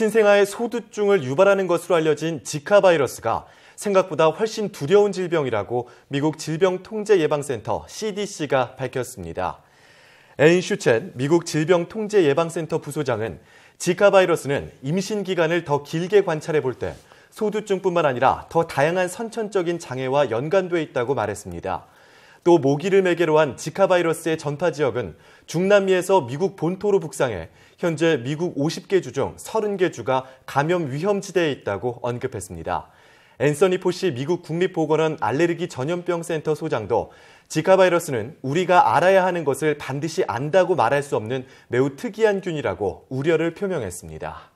신생아의 소두증을 유발하는 것으로 알려진 지카 바이러스가 생각보다 훨씬 두려운 질병이라고 미국 질병통제예방센터 CDC가 밝혔습니다. 앤 슈첸 미국 질병통제예방센터 부소장은 지카 바이러스는 임신 기간을 더 길게 관찰해 볼 때 소두증뿐만 아니라 더 다양한 선천적인 장애와 연관돼 있다고 말했습니다. 또 모기를 매개로 한 지카 바이러스의 전파 지역은 중남미에서 미국 본토로 북상해 현재 미국 50개 주 중 30개 주가 감염 위험 지대에 있다고 언급했습니다. 앤서니 포시 미국 국립보건원 알레르기 전염병 센터 소장도 지카 바이러스는 우리가 알아야 하는 것을 반드시 안다고 말할 수 없는 매우 특이한 균이라고 우려를 표명했습니다.